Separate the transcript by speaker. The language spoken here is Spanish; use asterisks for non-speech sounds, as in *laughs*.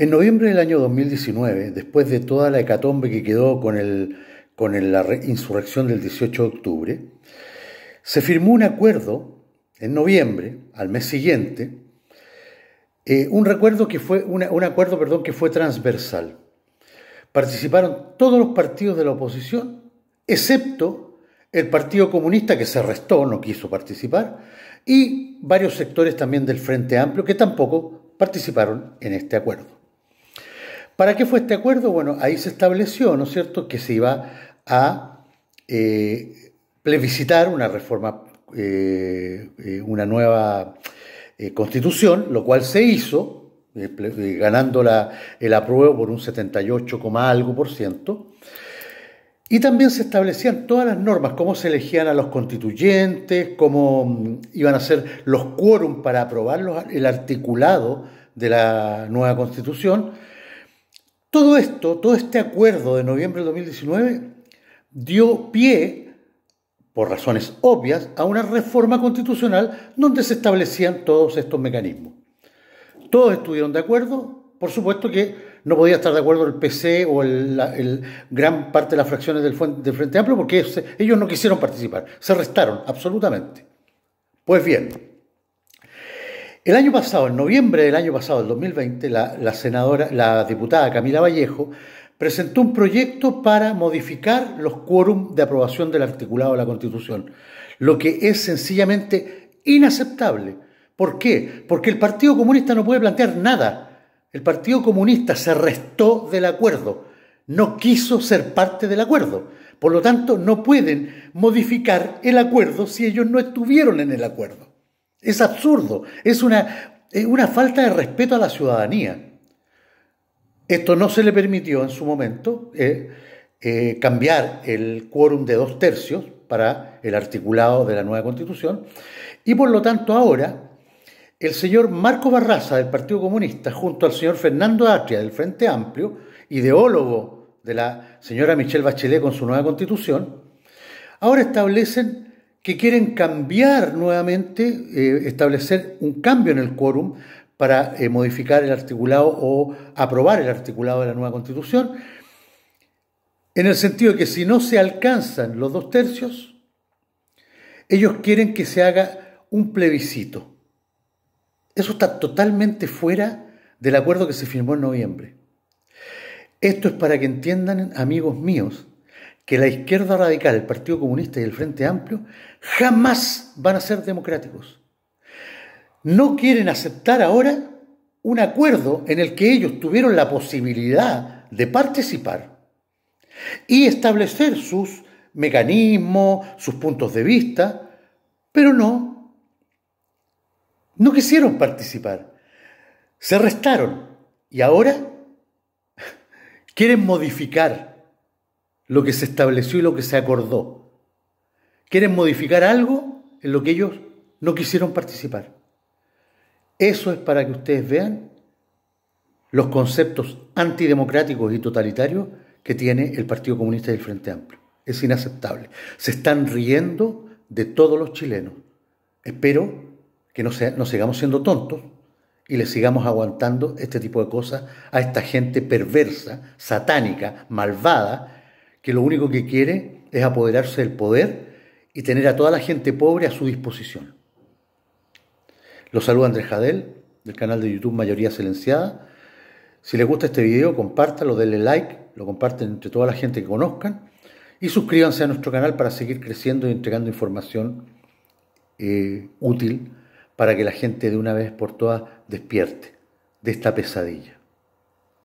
Speaker 1: En noviembre del año 2019, después de toda la hecatombe que quedó con, la insurrección del 18 de octubre, se firmó un acuerdo en noviembre, al mes siguiente, eh, un, que fue, un acuerdo perdón, que fue transversal. Participaron todos los partidos de la oposición, excepto el Partido Comunista, que se arrestó, no quiso participar, y varios sectores también del Frente Amplio, que tampoco participaron en este acuerdo. ¿Para qué fue este acuerdo? Bueno, ahí se estableció, ¿no es cierto?, que se iba a eh, plebiscitar una reforma, eh, eh, una nueva constitución, lo cual se hizo, ganando la, el apruebo por un 78, algo por ciento. Y también se establecían todas las normas, cómo se elegían a los constituyentes, cómo mm, iban a ser los quórum para aprobar el articulado de la nueva constitución. Todo esto, todo este acuerdo de noviembre de 2019 dio pie, por razones obvias, a una reforma constitucional donde se establecían todos estos mecanismos. Todos estuvieron de acuerdo, por supuesto que no podía estar de acuerdo el PC o la, gran parte de las fracciones del, del Frente Amplio porque ellos no quisieron participar, se restaron absolutamente. Pues bien, el año pasado, en noviembre del año pasado, el 2020, la, la, senadora, la diputada Camila Vallejo presentó un proyecto para modificar los quórum de aprobación del articulado de la Constitución, lo que es sencillamente inaceptable. ¿Por qué? Porque el Partido Comunista no puede plantear nada. El Partido Comunista se restó del acuerdo, no quiso ser parte del acuerdo. Por lo tanto, no pueden modificar el acuerdo si ellos no estuvieron en el acuerdo. Es absurdo, es eh, una, falta de respeto a la ciudadanía. Esto no se le permitió en su momento eh, eh, cambiar el quórum de dos tercios para el articulado de la nueva constitución y por lo tanto ahora el señor Marco Barraza del Partido Comunista junto al señor Fernando Atria del Frente Amplio, ideólogo de la señora Michelle Bachelet con su nueva constitución, ahora establecen que quieren cambiar nuevamente, eh, establecer un cambio en el quórum para eh, modificar el articulado o aprobar el articulado de la nueva constitución, en el sentido de que si no se alcanzan los dos tercios, ellos quieren que se haga un plebiscito. Eso está totalmente fuera del acuerdo que se firmó en noviembre. Esto es para que entiendan, amigos míos, que la izquierda radical, el Partido Comunista y el Frente Amplio jamás van a ser democráticos. No quieren aceptar ahora un acuerdo en el que ellos tuvieron la posibilidad de participar y establecer sus mecanismos, sus puntos de vista, pero no, no quisieron participar. Se restaron y ahora *laughs* quieren modificar lo que se estableció y lo que se acordó. Quieren modificar algo en lo que ellos no quisieron participar. Eso es para que ustedes vean los conceptos antidemocráticos y totalitarios que tiene el Partido Comunista y el Frente Amplio. Es inaceptable. Se están riendo de todos los chilenos. Espero que no, sigamos siendo tontos y le sigamos aguantando este tipo de cosas a esta gente perversa, satánica, malvada, que lo único que quiere es apoderarse del poder y tener a toda la gente pobre a su disposición. lo saluda Andrés Jadel, del canal de YouTube Mayoría Silenciada. Si les gusta este video, compártalo, denle like, lo comparten entre toda la gente que conozcan y suscríbanse a nuestro canal para seguir creciendo y entregando información eh, útil para que la gente de una vez por todas despierte de esta pesadilla.